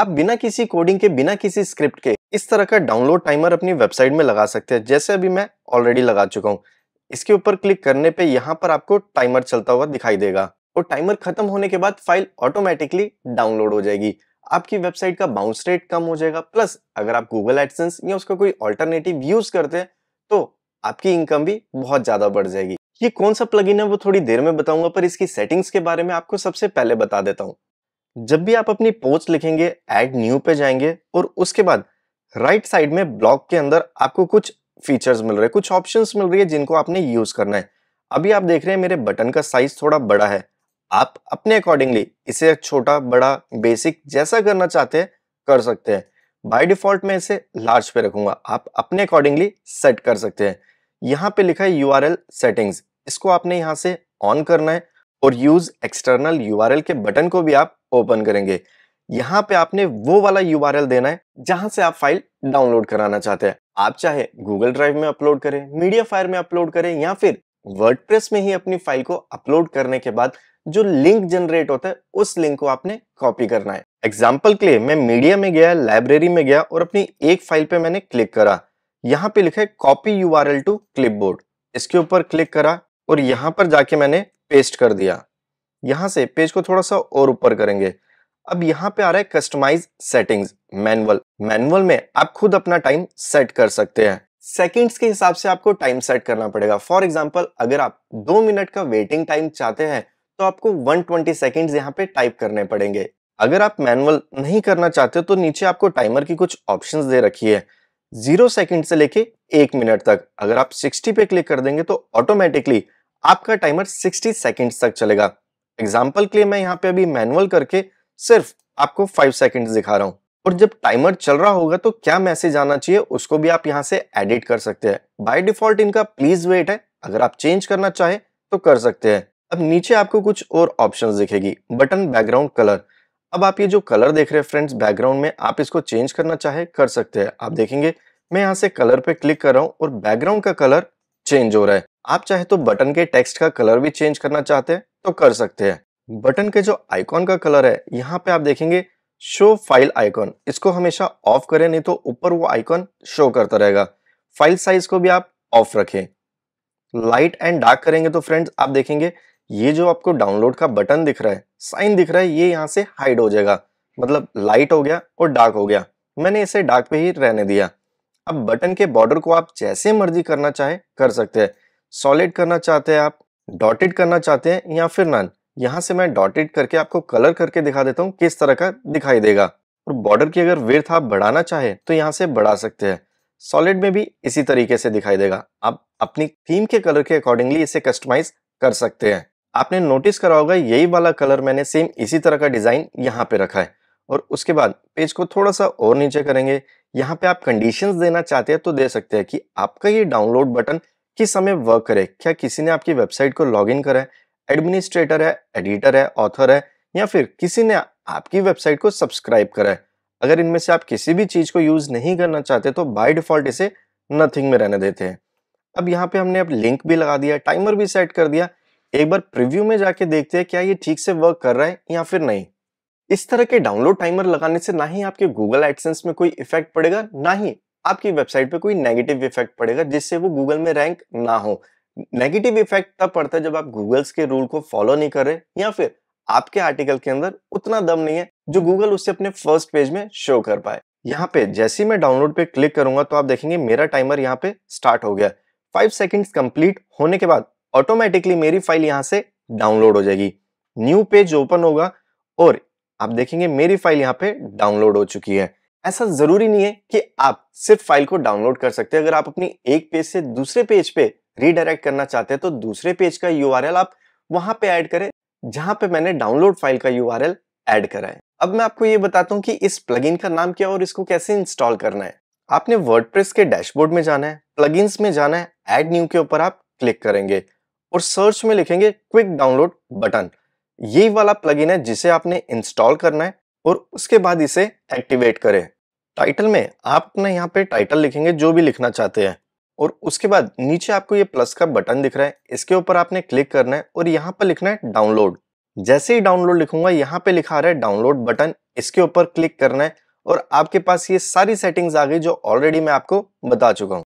आप बिना किसी कोडिंग के बिना किसी स्क्रिप्ट के इस तरह का डाउनलोड टाइमर अपनी वेबसाइट में लगा सकते हैं जैसे अभी मैं ऑलरेडी लगा चुका हूँ इसके ऊपर क्लिक करने पे यहाँ पर आपको टाइमर चलता हुआ दिखाई देगा और टाइमर खत्म होने के बाद फाइल ऑटोमेटिकली डाउनलोड हो जाएगी आपकी वेबसाइट का बाउंस रेट कम हो जाएगा प्लस अगर आप गूगल एडसेंस या उसका कोई ऑल्टरनेटिव यूज करते हैं तो आपकी इनकम भी बहुत ज्यादा बढ़ जाएगी ये कौन सा प्लगइन है वो थोड़ी देर में बताऊंगा पर इसकी सेटिंग्स के बारे में आपको सबसे पहले बता देता हूँ जब भी आप अपनी पोस्ट लिखेंगे एड न्यू पे जाएंगे और उसके बाद राइट साइड में ब्लॉग के अंदर आपको कुछ फीचर्स मिल रहे हैं कुछ ऑप्शंस मिल रही है जिनको आपने यूज करना है अभी आप देख रहे हैं मेरे बटन का साइज थोड़ा बड़ा है आप अपने अकॉर्डिंगली इसे छोटा बड़ा बेसिक जैसा करना चाहते हैं कर सकते हैं बाय डिफॉल्ट मैं इसे लार्ज पे रखूंगा आप अपने अकॉर्डिंगली सेट कर सकते हैं यहाँ पे लिखा है यू सेटिंग्स इसको आपने यहाँ से ऑन करना है और यूज एक्सटर्नल यू के बटन को भी आप ओपन करेंगे यहाँ पे आपने वो वाला यू देना है जहां से आप फाइल डाउनलोड कराना चाहते हैं आप चाहे गूगल ड्राइव में अपलोड करें मीडिया फायर में अपलोड करें या फिर वर्ड में ही अपनी फाइल को अपलोड करने के बाद जो लिंक जनरेट होता है उस लिंक को आपने कॉपी करना है एग्जाम्पल के लिए मैं मीडिया में गया लाइब्रेरी में गया और अपनी एक फाइल पे मैंने क्लिक करा यहाँ पे लिखा है कॉपी यू टू क्लिप इसके ऊपर क्लिक करा और यहाँ पर जाके मैंने पेस्ट कर दिया यहाँ से पेज को थोड़ा सा और ऊपर करेंगे अब यहाँ पे आ रहा है कस्टमाइज सेटिंग्स मैनुअल मैनुअल में आप खुद अपना टाइम सेट कर सकते हैं सेकंड्स के हिसाब से आपको टाइम सेट करना पड़ेगा फॉर एग्जाम्पल अगर आप दो मिनट का वेटिंग टाइम चाहते हैं तो आपको 120 ट्वेंटी सेकेंड यहाँ पे टाइप करने पड़ेंगे अगर आप मैनुअल नहीं करना चाहते तो नीचे आपको टाइमर की कुछ ऑप्शन दे रखी है जीरो सेकेंड से लेके एक मिनट तक अगर आप सिक्सटी पे क्लिक कर देंगे तो ऑटोमेटिकली आपका टाइमर 60 सेकेंड्स तक चलेगा एग्जाम्पल के लिए मैं यहाँ पे अभी मैनुअल करके सिर्फ आपको 5 सेकेंड दिखा रहा हूँ और जब टाइमर चल रहा होगा तो क्या मैसेज आना चाहिए उसको भी आप यहाँ से एडिट कर सकते हैं बाय डिफॉल्ट इनका प्लीज वेट है अगर आप चेंज करना चाहे तो कर सकते हैं अब नीचे आपको कुछ और ऑप्शन दिखेगी बटन बैकग्राउंड कलर अब आप ये जो कलर देख रहे हैं फ्रेंड्स बैकग्राउंड में आप इसको चेंज करना चाहे कर सकते हैं आप देखेंगे मैं यहाँ से कलर पे क्लिक कर रहा हूँ और बैकग्राउंड का कलर चेंज हो रहा है आप चाहे तो बटन के टेक्स्ट का कलर भी चेंज करना चाहते हैं तो कर सकते हैं बटन के जो आइकॉन का कलर है यहाँ पे आप देखेंगे शो फाइल आइकॉन इसको हमेशा ऑफ करें नहीं तो ऊपर वो आइकॉन शो करता रहेगा फाइल साइज को भी आप ऑफ रखें लाइट एंड डार्क करेंगे तो फ्रेंड्स आप देखेंगे ये जो आपको डाउनलोड का बटन दिख रहा है साइन दिख रहा है ये यहाँ से हाइड हो जाएगा मतलब लाइट हो गया और डार्क हो गया मैंने इसे डार्क पे ही रहने दिया अब बटन के बॉर्डर को आप जैसे मर्जी करना चाहे कर सकते हैं सॉलिड करना चाहते हैं आप डॉटेड करना चाहते हैं या फिर नन यहाँ से मैं डॉटेड करके आपको कलर करके दिखा देता हूँ किस तरह का दिखाई देगा और बॉर्डर की अगर विर्थ आप बढ़ाना चाहे तो यहाँ से बढ़ा सकते हैं सॉलिड में भी इसी तरीके से दिखाई देगा आप अपनी थीम के कलर के अकॉर्डिंगली इसे कस्टमाइज कर सकते हैं आपने नोटिस करा होगा यही वाला कलर मैंने सेम इसी तरह का डिज़ाइन यहाँ पे रखा है और उसके बाद पेज को थोड़ा सा और नीचे करेंगे यहाँ पे आप कंडीशंस देना चाहते हैं तो दे सकते हैं कि आपका ये डाउनलोड बटन किस समय वर्क करे क्या किसी ने आपकी वेबसाइट को लॉगिन करा है एडमिनिस्ट्रेटर है एडिटर है ऑथर है या फिर किसी ने आपकी वेबसाइट को सब्सक्राइब करा है अगर इनमें से आप किसी भी चीज़ को यूज़ नहीं करना चाहते तो बाय डिफ़ॉल्ट इसे नथिंग में रहने देते हैं अब यहाँ पे हमने अब लिंक भी लगा दिया टाइमर भी सेट कर दिया एक बार प्रिव्यू में जाके देखते हैं क्या ये ठीक से वर्क कर रहा है या फिर नहीं इस तरह के डाउनलोड टाइमर लगाने से ना ही आपके गूगल एडसेंस में कोई इफेक्ट पड़ेगा ना ही आपकी वेबसाइट पे कोई नेगेटिव इफेक्ट पड़ेगा जिससे वो गूगल में रैंक ना हो नेगेटिव इफेक्ट तब पड़ता है जब आप गूगल्स के रूल को फॉलो नहीं कर रहे या फिर आपके आर्टिकल के अंदर उतना दम नहीं है जो गूगल उससे अपने फर्स्ट पेज में शो कर पाए यहाँ पे जैसे ही मैं डाउनलोड पे क्लिक करूंगा तो आप देखेंगे मेरा टाइमर यहाँ पे स्टार्ट हो गया फाइव सेकेंड कंप्लीट होने के बाद ऑटोमेटिकली मेरी फाइल यहाँ से डाउनलोड हो जाएगी न्यू पेज ओपन होगा और आप देखेंगे मेरी फाइल यहाँ पे डाउनलोड हो चुकी है ऐसा जरूरी नहीं है कि आप सिर्फ फाइल को डाउनलोड कर सकते हैं अगर आप अपनी एक पेज से दूसरे पेज पे रीडायरेक्ट करना चाहते हैं तो दूसरे पेज का यू आप वहां पे ऐड करें जहां पे मैंने डाउनलोड फाइल का यू ऐड करा है अब मैं आपको ये बताता हूँ कि इस प्लगइन का नाम क्या और इसको कैसे इंस्टॉल करना है आपने वर्ड के डैशबोर्ड में जाना है प्लग में जाना है एड न्यू के ऊपर आप क्लिक करेंगे और सर्च में लिखेंगे क्विक डाउनलोड बटन ये वाला प्लगइन है जिसे आपने इंस्टॉल करना है और उसके बाद इसे एक्टिवेट करें टाइटल में आप अपना यहाँ पे टाइटल लिखेंगे जो भी लिखना चाहते हैं और उसके बाद नीचे आपको ये प्लस का बटन दिख रहा है इसके ऊपर आपने क्लिक करना है और यहाँ पर लिखना है डाउनलोड जैसे ही डाउनलोड लिखूंगा यहाँ पे लिखा रहा है डाउनलोड बटन इसके ऊपर क्लिक करना है और आपके पास ये सारी सेटिंग्स आ गई जो ऑलरेडी मैं आपको बता चुका हूँ